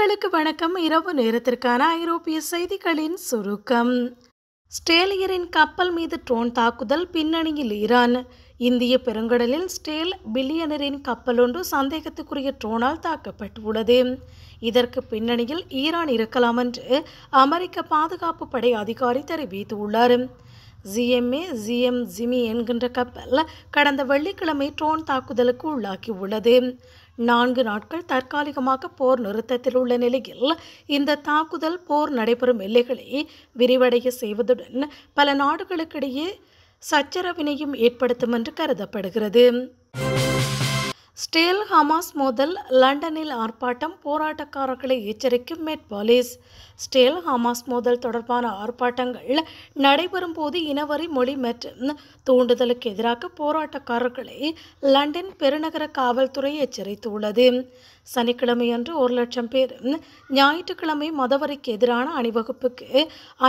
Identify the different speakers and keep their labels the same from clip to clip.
Speaker 1: நேர்களுக்கு வணக்கம் இரவு நேரத்திற்கான ஐரோப்பிய செய்திகளின் சுருக்கம் ஸ்டேலியரின் கப்பல் மீது ட்ரோன் தாக்குதல் பின்னணியில் ஈரான் இந்திய பெருங்கடலில் ஸ்டேல் பில்லியனரின் கப்பலொன்று சந்தேகத்துக்குரிய ட்ரோனால் தாக்கப்பட்டுள்ளது இதற்கு பின்னணியில் ஈரான் இருக்கலாம் என்று அமெரிக்க பாதுகாப்பு படை அதிகாரி தெரிவித்துள்ளார் ஜிஎம்ஏ ஜிஎம் ஜிமி என்கின்ற கப்பல் கடந்த வெள்ளிக்கிழமை ட்ரோன் தாக்குதலுக்கு உள்ளாகியுள்ளது நான்கு நாட்கள் தற்காலிகமாக போர் நிறுத்தத்தில் உள்ள நிலையில் இந்த தாக்குதல் போர் நடைபெறும் எல்லைகளை விரிவடைய செய்வதுடன் பல நாடுகளுக்கிடையே சச்சரவினையும் ஏற்படுத்தும் என்று கருதப்படுகிறது ஸ்டீல் ஹமாஸ் மோதல் லண்டனில் ஆர்ப்பாட்டம் போராட்டக்காரர்களை எச்சரிக்கும் மெட் போலீஸ் ஸ்டீல் ஹமாஸ் மோதல் தொடர்பான ஆர்ப்பாட்டங்கள் நடைபெறும் போது இனவரி மொழி மற்றும் தூண்டுதலுக்கு எதிராக போராட்டக்காரர்களை லண்டன் பெருநகர காவல்துறை எச்சரித்துள்ளது சனிக்கிழமையன்று ஒரு லட்சம் பேர் ஞாயிற்றுக்கிழமை மதவரிக்கு எதிரான அணிவகுப்புக்கு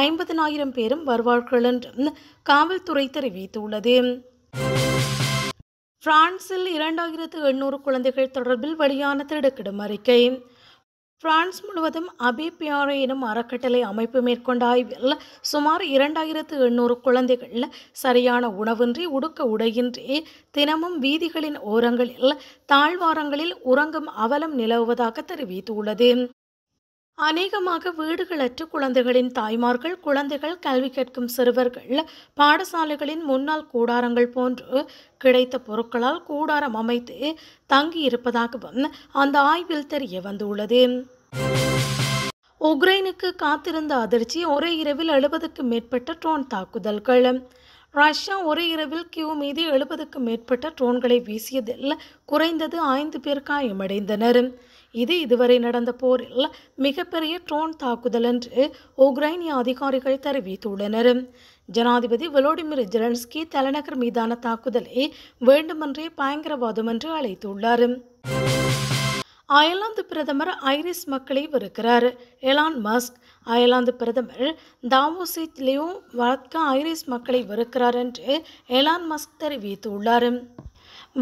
Speaker 1: ஐம்பதனாயிரம் பேரும் வருவார்கள் என்றும் காவல்துறை தெரிவித்துள்ளது பிரான்சில் இரண்டாயிரத்து எண்ணூறு குழந்தைகள் தொடர்பில் வெளியான திருடுக்கிடும் அறிக்கை பிரான்ஸ் முழுவதும் அபிபியாரோ எனும் அறக்கட்டளை அமைப்பு மேற்கொண்ட ஆய்வில் சுமார் இரண்டாயிரத்து எண்ணூறு குழந்தைகள் சரியான உணவின்றி உடுக்க உடையின்றி தினமும் வீதிகளின் ஓரங்களில் தாழ்வாரங்களில் உறங்கும் அவலம் நிலவுவதாக தெரிவித்துள்ளது அநேகமாக வீடுகளற்ற குழந்தைகளின் தாய்மார்கள் குழந்தைகள் கல்வி கேட்கும் சிறுவர்கள் பாடசாலைகளின் முன்னாள் கூடாரங்கள் போன்று கிடைத்த பொருட்களால் கூடாரம் அமைத்து தங்கியிருப்பதாகவும் அந்த ஆய்வில் தெரிய வந்துள்ளது உக்ரைனுக்கு காத்திருந்த அதிர்ச்சி ஒரே இரவில் எழுபதுக்கும் மேற்பட்ட ட்ரோன் தாக்குதல்கள் ரஷ்யா ஒரே இரவில் கியூ மீது எழுபதுக்கும் மேற்பட்ட ட்ரோன்களை வீசியதில் குறைந்தது ஐந்து பேர் காயமடைந்தனர் இது இதுவரை நடந்த போரில் மிகப்பெரிய ட்ரோன் தாக்குதல் என்று உக்ரைனிய அதிகாரிகள் தெரிவித்துள்ளனர் ஜனாதிபதி வலோடிமிர் ஜெலன்ஸ்கி தலைநகர் மீதான தாக்குதலை வேண்டுமென்றே பயங்கரவாதம் என்று அழைத்துள்ளார் அயர்லாந்து பிரதமர் ஐரிஸ் மக்களை வருகிறார் எலான் மஸ்க் அயர்லாந்து பிரதமர் தாவோசித்லேயும் வளர்க்க ஐரிஸ் மக்களை வருகிறார் என்று எலான் மஸ்க் தெரிவித்துள்ளார்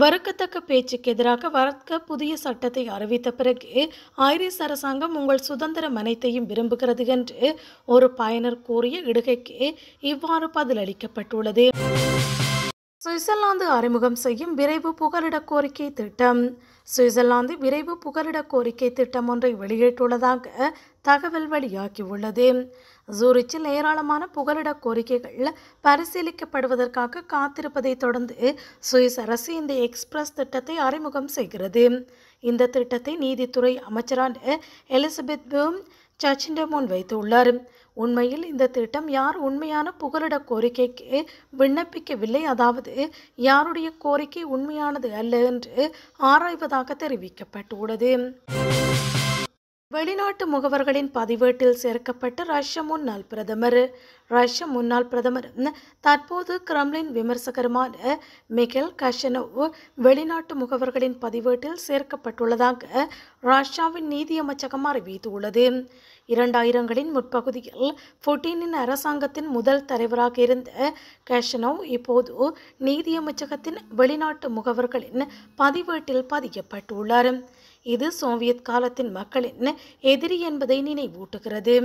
Speaker 1: வரக்கத்தக்க பேச்சுக்கு எதிராக வரக்க புதிய சட்டத்தை அறிவித்த பிறகு ஐரிஸ் அரசாங்கம் உங்கள் சுதந்திரம் அனைத்தையும் விரும்புகிறது என்று ஒரு பயனர் கூறிய இடுகைக்கு இவ்வாறு பதிலளிக்கப்பட்டுள்ளது சுவிட்சர்லாந்து அறிமுகம் செய்யும் விரைவு புகலிட கோரிக்கை திட்டம் சுவிட்சர்லாந்து விரைவு புகலிட கோரிக்கை திட்டம் ஒன்றை வெளியிட்டுள்ளதாக தகவல் வெளியாகியுள்ளது ஜூரிச்சில் ஏராளமான புகலிட கோரிக்கைகள் பரிசீலிக்கப்படுவதற்காக காத்திருப்பதை தொடர்ந்து சுவிஸ் அரசு இந்த எக்ஸ்பிரஸ் திட்டத்தை அறிமுகம் செய்கிறது இந்த திட்டத்தை நீதித்துறை அமைச்சரான எலிசபெத் பூம் சச்சிண்டர் முன்வைத்துள்ளார் உண்மையில் இந்த திட்டம் யார் உண்மையான புகலிட கோரிக்கைக்கு விண்ணப்பிக்கவில்லை அதாவது யாருடைய கோரிக்கை உண்மையானது அல்ல என்று ஆராய்வதாக தெரிவிக்கப்பட்டுள்ளது வெளிநாட்டு முகவர்களின் பதிவேட்டில் சேர்க்கப்பட்ட ரஷ்ய முன்னாள் பிரதமர் ரஷ்ய முன்னாள் பிரதமர் தற்போது கிரம்லின் விமர்சகருமான மிகேல் கஷனோ வெளிநாட்டு முகவர்களின் பதிவேட்டில் சேர்க்கப்பட்டுள்ளதாக ரஷ்யாவின் நீதியமைச்சகம் அறிவித்துள்ளது இரண்டாயிரங்களின் முற்பகுதியில் புட்டினின் அரசாங்கத்தின் முதல் தலைவராக இருந்த கேஷனோவ் இப்போது நீதியமைச்சகத்தின் வெளிநாட்டு முகவர்களின் பதிவேட்டில் பதியப்பட்டுள்ளார் இது சோவியத் காலத்தின் மக்களின் எதிரி என்பதை நினைவூட்டுகிறது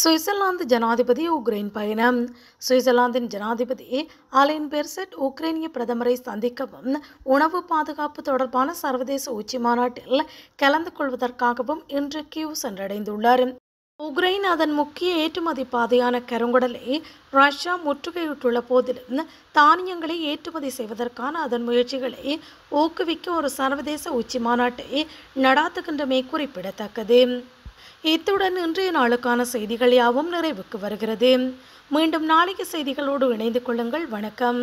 Speaker 1: சுவிட்சர்லாந்து ஜனாதிபதி உக்ரைன் பயணம் சுவிட்சர்லாந்தின் ஜனாதிபதி அலைன் பெர்செட் உக்ரைனிய பிரதமரை சந்திக்கவும் உணவு பாதுகாப்பு தொடர்பான சர்வதேச உச்சி மாநாட்டில் கலந்து கொள்வதற்காகவும் இன்று கியூ சென்றடைந்துள்ளார் உக்ரைன் அதன் முக்கிய ஏற்றுமதி பாதையான கருங்குடலை ரஷ்யா முற்றுகையிட்டுள்ள போதிலும் தானியங்களை ஏற்றுமதி செய்வதற்கான அதன் முயற்சிகளை ஊக்குவிக்க ஒரு சர்வதேச உச்சி மாநாட்டை நடாத்துகின்றமை குறிப்பிடத்தக்கது இத்துடன் இன்றைய நாளுக்கான செய்திகள் யாவும் நிறைவுக்கு வருகிறது மீண்டும் நாளைக்கு செய்திகளோடு இணைந்து கொள்ளுங்கள் வணக்கம்